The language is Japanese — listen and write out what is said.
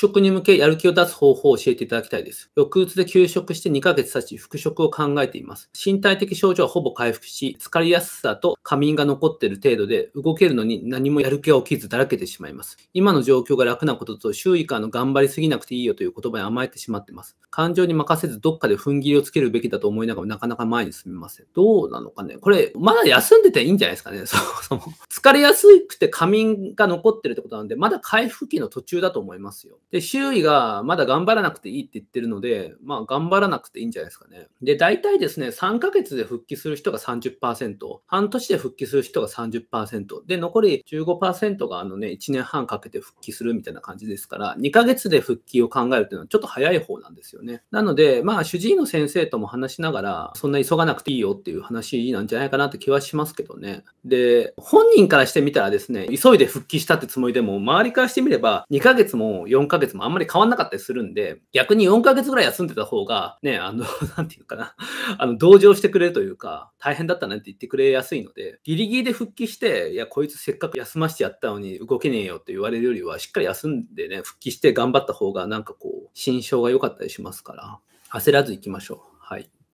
食に向けやる気を出す方法を教えていただきたいです。抑うつで休職して2ヶ月経ち、復職を考えています。身体的症状はほぼ回復し、疲れやすさと仮眠が残っている程度で、動けるのに何もやる気が起きずだらけてしまいます。今の状況が楽なことと、周囲からの頑張りすぎなくていいよという言葉に甘えてしまってます。感情に任せず、どっかで踏ん切りをつけるべきだと思いながら、なかなか前に進みません。どうなのかね。これ、まだ休んでていいんじゃないですかね、そもそも。疲れやすくて仮眠が残ってるってことなんで、まだ回復期の途中だと思いますよ。で、周囲がまだ頑張らなくていいって言ってるので、まあ、頑張らなくていいんじゃないですかね。で、大体ですね、3ヶ月で復帰する人が30%、半年で復帰する人が30%、で、残り15%があのね、1年半かけて復帰するみたいな感じですから、2ヶ月で復帰を考えるっていうのはちょっと早い方なんですよね。なので、まあ、主治医の先生とも話しながら、そんな急がなくていいよっていう話なんじゃないかなって気はしますけどね。で、本人からしてみたらですね、急いで復帰したってつもりでも、周りからしてみれば、2ヶ月も4ヶ月月もあんまり変わんなかったりするんで、逆に4ヶ月ぐらい休んでた方が、ね、あの、なんていうかな、あの、同情してくれるというか、大変だったなんて言ってくれやすいので、ギリギリで復帰して、いや、こいつせっかく休ましてやったのに動けねえよって言われるよりは、しっかり休んでね、復帰して頑張った方が、なんかこう、心象が良かったりしますから、焦らず行きましょう。はい。